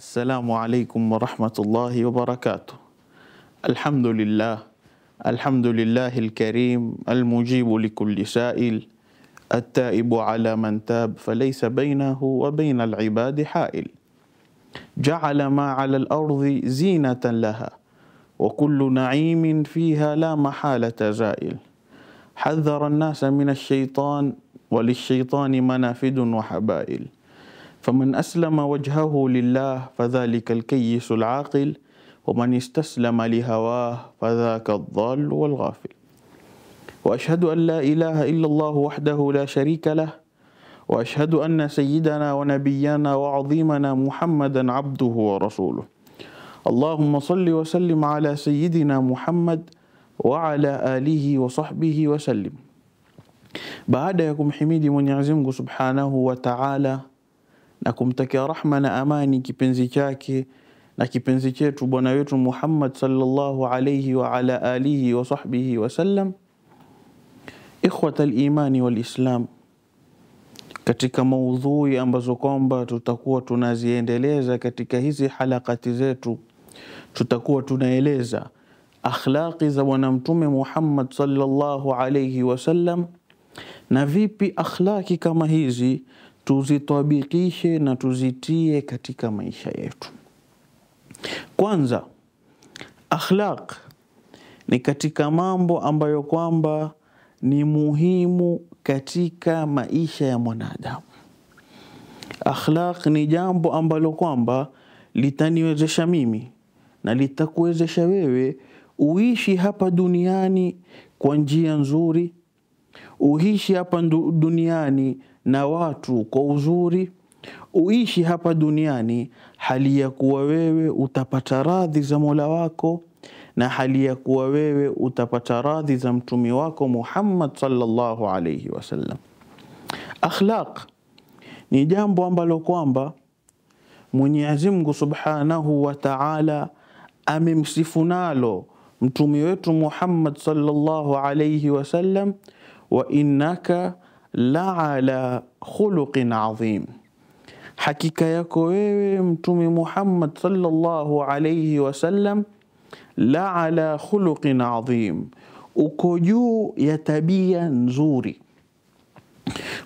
السلام عليكم ورحمة الله وبركاته الحمد لله الحمد لله الكريم المجيب لكل سائل التائب على من تاب فليس بينه وبين العباد حائل جعل ما على الأرض زينة لها وكل نعيم فيها لا محالة زائل حذر الناس من الشيطان وللشيطان منافد وحبائل فمن أسلم وجهه لله فذلك الكيس العاقل ومن استسلم لهواه فذاك الضال والغافل وأشهد أن لا إله إلا الله وحده لا شريك له وأشهد أن سيدنا ونبينا وعظيمنا محمدا عبده ورسوله اللهم صل وسلم على سيدنا محمد وعلى آله وصحبه وسلم بعد يكم حميد من يعزمك سبحانه وتعالى na kumtakia rahma na amani kipenzi chake na kipenzi chetu bwana wetu Muhammad sallallahu alayhi wa ala alihi wa sahbihi sallam. Ikhwata al-imani wal-islam, katika maudhui ambazo kwamba tutakuwa tunaziendeleza katika hizi halakati zetu, tutakuwa tunaeleza akhlaqi za bwana mtume Muhammad sallallahu alayhi sallam, na vipi akhlaqi kama hizi tuzitabikishe na tuzitie katika maisha yetu. Kwanza, akhlaq ni katika mambo ambayo kwamba ni muhimu katika maisha ya mwanadamu. Akhlaq ni jambo ambalo kwamba litaniwezesha mimi na litakuwezesha wewe uishi hapa duniani kwa njia nzuri, uishi hapa duniani na watu kwa uzuri, uishi hapa duniani hali ya kuwa wewe utapata radhi za Mola wako na hali ya kuwa wewe utapata radhi za mtumi wako Muhammad sallallahu alayhi wasallam. Akhlaq ni jambo ambalo kwamba Mwenyezi Mungu subhanahu wa taala amemsifu nalo mtumi wetu Muhammad sallallahu alayhi wasallam, wa innaka لا على خلق عظيم حكيك يكوي متومي محمد صلى الله عليه وسلم لا على خلق عظيم وكجو يتبيا زوري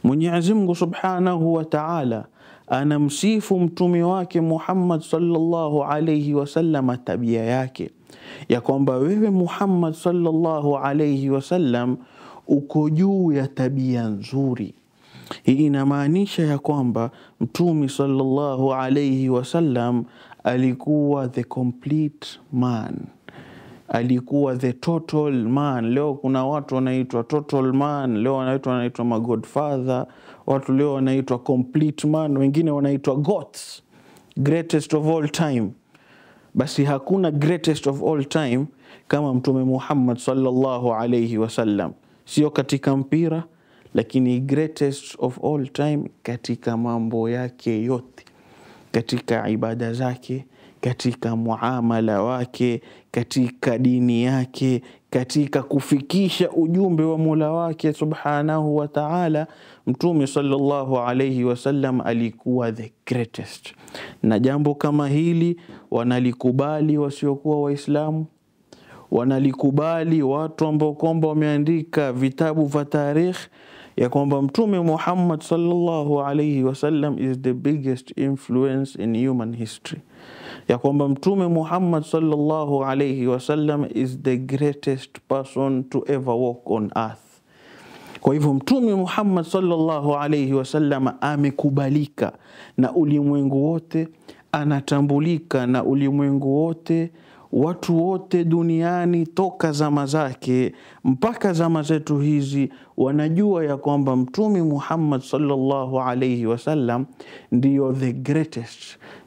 من يعزمك سبحانه وتعالى أنا مسيف متومي واك محمد صلى الله عليه وسلم تبيا ياكي يكون محمد صلى الله عليه وسلم uko juu ya tabia nzuri. Hii inamaanisha ya kwamba Mtume sallallahu alayhi wasallam alikuwa the complete man, alikuwa the total man. Leo kuna watu wanaitwa total man, leo wanaitwa wanaitwa magodfather, watu leo wanaitwa complete man, wengine wanaitwa gods, greatest of all time. Basi hakuna greatest of all time kama Mtume Muhammad sallallahu alayhi wasallam sio katika mpira, lakini greatest of all time katika mambo yake yote, katika ibada zake, katika muamala wake, katika dini yake, katika kufikisha ujumbe wa Mola wake subhanahu wa taala. Mtume sallallahu alayhi wasallam alikuwa the greatest, na jambo kama hili wanalikubali wasiokuwa Waislamu wanalikubali watu ambao kwamba wameandika vitabu vya tarikh ya kwamba Mtume Muhammad sallallahu alayhi wasallam is the biggest influence in human history, ya kwamba Mtume Muhammad sallallahu alayhi wasallam is the greatest person to ever walk on earth. Kwa hivyo Mtume Muhammad sallallahu alayhi wasallam amekubalika na ulimwengu wote, anatambulika na ulimwengu wote watu wote duniani toka zama zake mpaka zama zetu hizi wanajua ya kwamba Mtume Muhammad sallallahu alaihi wasallam ndiyo the greatest.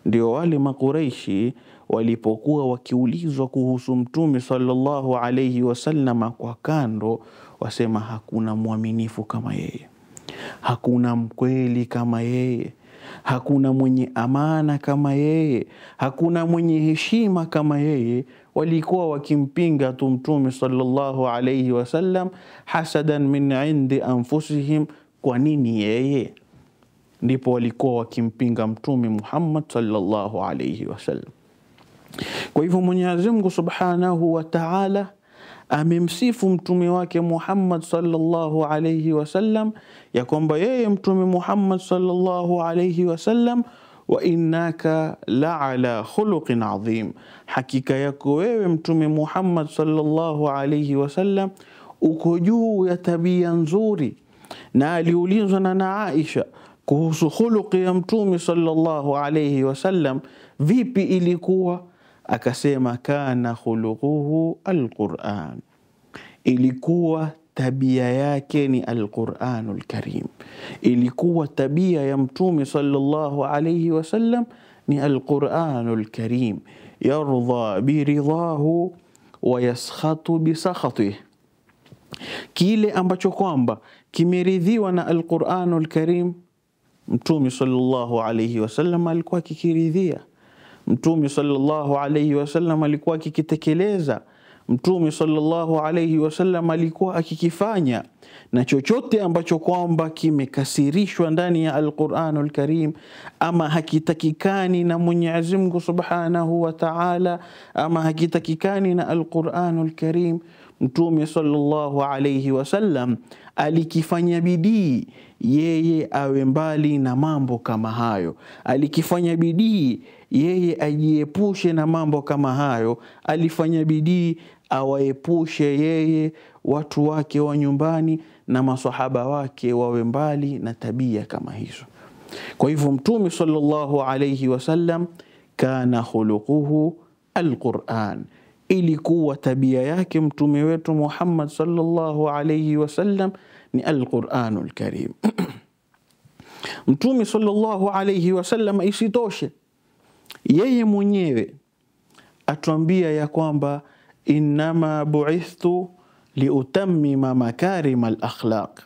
Ndio wale Makureishi walipokuwa wakiulizwa kuhusu Mtume sallallahu alaihi wasallam kwa kando, wasema hakuna mwaminifu kama yeye, hakuna mkweli kama yeye Hakuna mwenye amana kama yeye, hakuna mwenye heshima kama yeye. Walikuwa wakimpinga tu Mtume sallallahu alayhi wasallam, hasadan min indi anfusihim. Kwa nini yeye? Ndipo walikuwa wakimpinga Mtume Muhammad sallallahu alayhi wasallam. Kwa hivyo Mwenyezi Mungu subhanahu wa taala amemsifu mtume wake Muhammad sallallahu alayhi wasallam ya kwamba yeye mtume Muhammad sallallahu alayhi wasallam wa innaka la ala khuluqin adhim, hakika yako wewe mtume Muhammad sallallahu alayhi wasallam uko juu ya tabia nzuri. Na aliulizwa na na Aisha kuhusu khuluqi ya mtume sallallahu alayhi wasallam, vipi ilikuwa akasema kana khuluquhu alquran, ilikuwa tabia yake ni alquranul karim, ilikuwa tabia ya Mtume sallallahu alayhi wasallam ni alquranul karim, yardha biridhahu wa yaskhatu bisakhatih, kile ambacho kwamba kimeridhiwa na alquranul karim Mtume sallallahu alayhi wasallam alikuwa akikiridhia. Mtume sallallahu alayhi wasallam alikuwa akikitekeleza, Mtume sallallahu alayhi wasallam alikuwa akikifanya, na chochote ambacho kwamba kimekasirishwa ndani ya alquranu Alkarim ama hakitakikani na Mwenyezi Mungu subhanahu wa taala ama hakitakikani na Alquranul Karim Mtume sallallahu alayhi wasallam alikifanya bidii yeye awe mbali na mambo kama hayo, alikifanya bidii yeye ajiepushe na mambo kama hayo, alifanya bidii awaepushe yeye watu wake wa nyumbani na masahaba wake wawe mbali na tabia kama hizo. Kwa hivyo Mtume sallallahu alayhi wasallam kana khuluquhu alquran ilikuwa tabia yake mtume wetu Muhammad sallallahu alayhi wasallam ni Alquranul Karim. mtume sallallahu alayhi wasallam, isitoshe yeye mwenyewe atuambia ya kwamba innama buithtu liutammima makarima alakhlaq,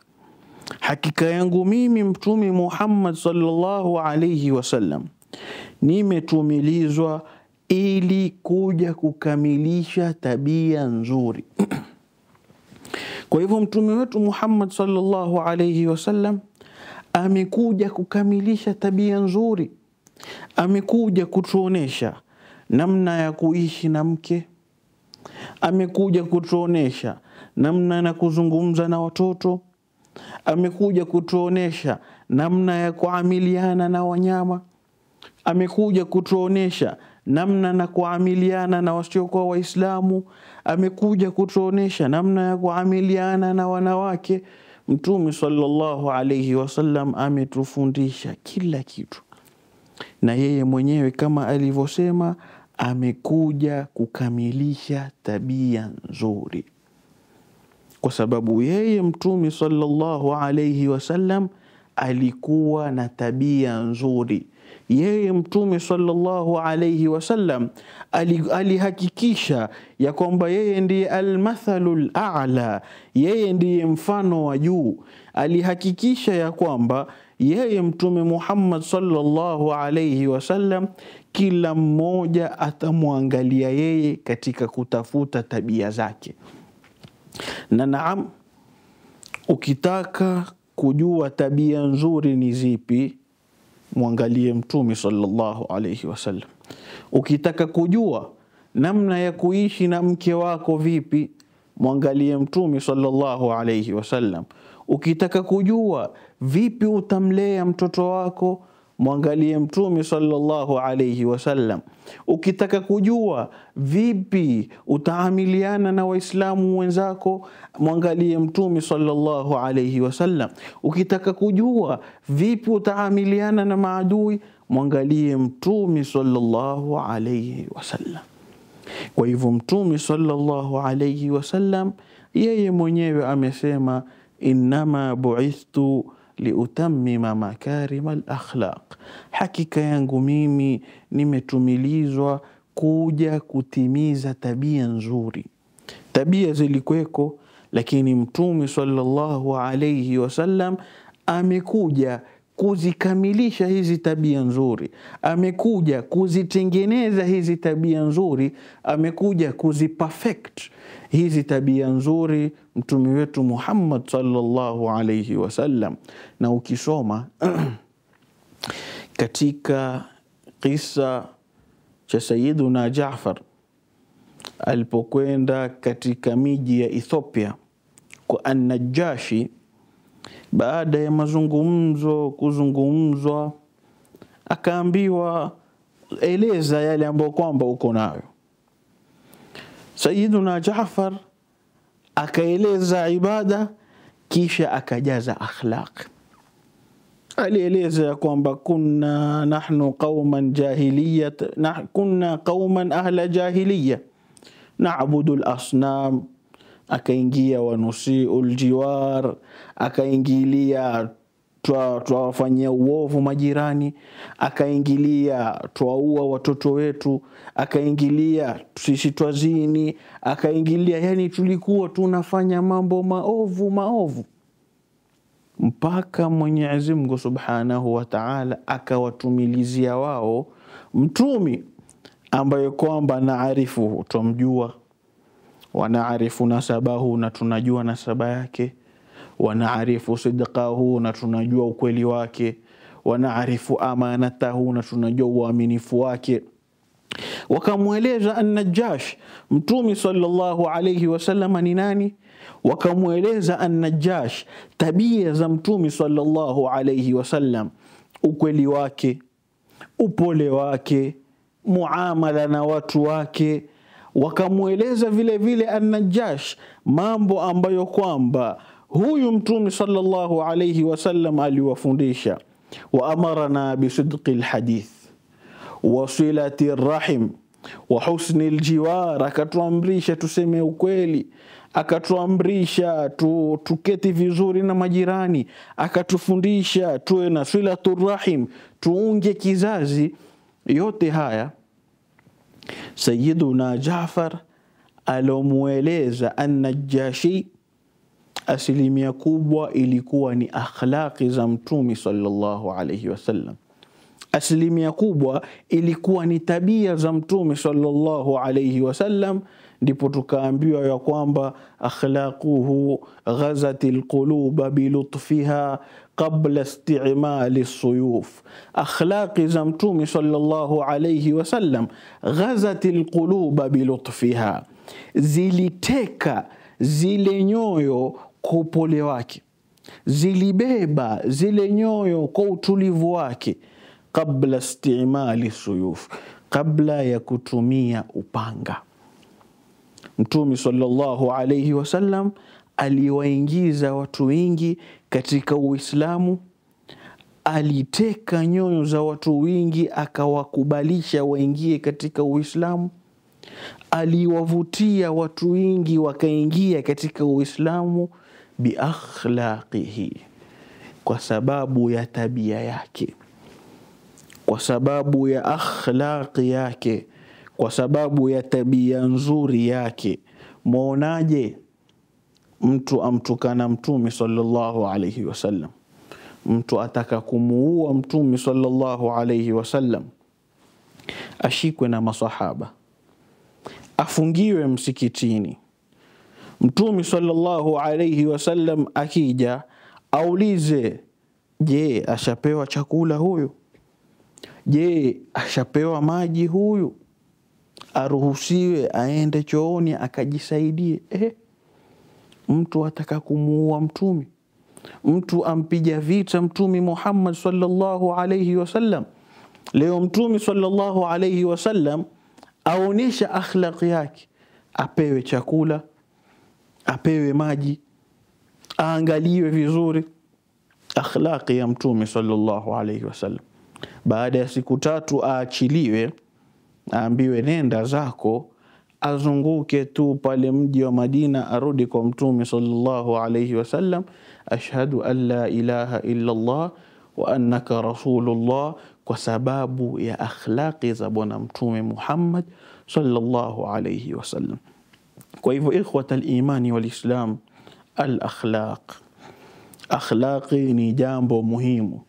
hakika yangu mimi mtume Muhammad sallallahu alayhi wasallam nimetumilizwa ili kuja kukamilisha tabia nzuri. Kwa hivyo mtume wetu Muhammad sallallahu alayhi wasallam amekuja kukamilisha tabia nzuri, amekuja kutuonesha namna ya kuishi na mke, amekuja kutuonesha namna ya kuzungumza na watoto, amekuja kutuonesha namna ya kuamiliana na wanyama, amekuja kutuonesha namna na kuamiliana na wasiokuwa Waislamu. Amekuja kutuonesha namna ya kuamiliana na wanawake. Mtume sallallahu alaihi wasallam ametufundisha kila kitu, na yeye mwenyewe kama alivyosema, amekuja kukamilisha tabia nzuri, kwa sababu yeye Mtume sallallahu alaihi wasallam alikuwa na tabia nzuri yeye Mtume sallallahu alayhi wasallam alihakikisha ya kwamba yeye ndiye almathalu lala yeye ndiye mfano wa juu. Alihakikisha ya kwamba yeye Mtume Muhammad sallallahu alayhi wasallam, kila mmoja atamwangalia yeye katika kutafuta tabia zake. Na naam, ukitaka kujua tabia nzuri ni zipi mwangalie Mtume sallallahu alaihi wasallam. Ukitaka kujua namna ya kuishi na mke wako vipi, mwangalie Mtume sallallahu alaihi wasallam. Ukitaka kujua vipi utamlea mtoto wako mwangalie Mtume sallallahu alaihi wasallam. Ukitaka kujua vipi utaamiliana na Waislamu wenzako, mwangalie Mtume sallallahu alaihi wasallam. Ukitaka kujua vipi utaamiliana na maadui, mwangalie Mtume sallallahu alaihi wasallam. Kwa hivyo Mtume sallallahu alaihi wasallam yeye mwenyewe amesema, innama buithtu liutamima makarima alakhlaq, hakika yangu mimi nimetumilizwa kuja kutimiza tabia nzuri. Tabia zilikweko, lakini Mtume sallallahu alaihi wasallam amekuja kuzikamilisha hizi tabia nzuri, amekuja kuzitengeneza hizi tabia nzuri, amekuja kuziperfect hizi tabia nzuri mtume wetu Muhammad sallallahu alaihi wasallam. Na ukisoma katika kisa cha Sayiduna Jafar alipokwenda katika miji ya Ethiopia kwa Annajashi baada ya mazungumzo kuzungumzwa, akaambiwa eleza yale ambayo kwamba uko nayo. Sayiduna Jafar akaeleza ibada, kisha akajaza akhlaq. Alieleza ya kwamba kunna nahnu qauman jahiliya kunna qauman ahla jahiliya naabudu lasnam akaingia wanusi uljiwar akaingilia twawafanyia twa uovu majirani, akaingilia twaua watoto wetu, akaingilia sisi twazini, akaingilia. Yani tulikuwa tunafanya mambo maovu maovu mpaka Mwenyezi Subhanahu wataala akawatumilizia wao mtumi ambaye kwamba naarifuhu, twamjua wanaarifu nasabahu na tunajua nasaba yake wanaarifu sidqahu na tunajua ukweli wake wanaarifu amanatahu na tunajua uaminifu wake wakamweleza annajash mtumi salllahu alaihi wasalama ni nani wakamweleza annajash tabia za mtumi salllahu alaihi wasallam ukweli wake upole wake muamala na watu wake wakamweleza vile vile An-Najash mambo ambayo kwamba huyu mtume sallallahu alayhi wasallam aliwafundisha wa amarana bisidqi alhadith wa silati rahim wa husni aljiwar, akatuamrisha tuseme ukweli, akatuamrisha tu, tuketi vizuri na majirani, akatufundisha tuwe na silatu rahim, tuunge kizazi. Yote haya سيدنا جعفر alomweleza annajashi asilimia kubwa ilikuwa ni akhlaqi za mtumi sallallahu alaihi wasallam asilimia kubwa ilikuwa ni tabia za Mtume sallallahu alayhi wasallam, ndipo tukaambiwa ya kwamba akhlaquhu ghazat lquluba bilutfiha qabla istimali suyuf, akhlaqi za Mtume sallallahu alayhi wasallam ghazat lquluba bilutfiha, ziliteka zile nyoyo kwa upole wake, zilibeba zile nyoyo kwa utulivu wake qabla istimali suyuf, kabla ya kutumia upanga. Mtume sallallahu alayhi wasallam aliwaingiza watu wengi katika Uislamu, aliteka nyoyo za watu wengi akawakubalisha waingie katika Uislamu, aliwavutia watu wengi wakaingia katika Uislamu biakhlaqihi, kwa sababu ya tabia yake kwa sababu ya akhlaqi yake, kwa sababu ya tabia nzuri yake. Mwaonaje mtu amtukana Mtume sallallahu alaihi wasallam, mtu ataka kumuua Mtume sallallahu alaihi wasallam, ashikwe na masahaba, afungiwe msikitini, Mtume sallallahu alaihi wasallam akija aulize, je, ashapewa chakula huyu? Je, ashapewa maji huyu? Aruhusiwe aende chooni akajisaidie? Eh, mtu ataka kumuua mtumi mtu ampiga vita Mtumi Muhammad sallallahu alaihi wasallam. Leo Mtumi sallallahu alaihi wasallam aonyesha akhlaqi yake, apewe chakula, apewe maji, aangaliwe vizuri akhlaqi ya mtumi sallallahu alaihi wasallam. Baada ya siku tatu aachiliwe, aambiwe nenda zako, azunguke tu pale mji wa Madina, arudi kwa Mtume sallallahu alayhi wasallam, ashhadu an la ilaha illa Allah wa annaka rasulullah, kwa sababu ya akhlaqi za Bwana Mtume Muhammad sallallahu alayhi wasallam. Kwa hivyo ikhwata al-imani wal-islam, al-akhlaq, akhlaqi ni jambo muhimu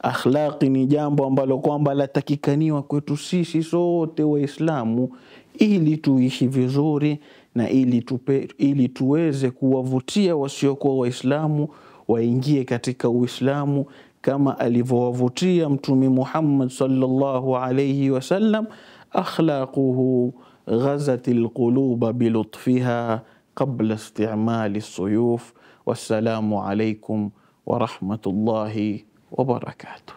akhlaqi ni jambo ambalo kwamba latakikaniwa kwetu sisi sote Waislamu ili tuishi vizuri na ili, tupe, ili tuweze kuwavutia wasiokuwa Waislamu waingie katika Uislamu kama alivyowavutia Mtume Muhammad sallallahu alayhi wasallam, akhlaquhu ghazat lquluba bilutfiha qabla istimali suyuf. Wassalamu alaikum warahmatullahi وبركاته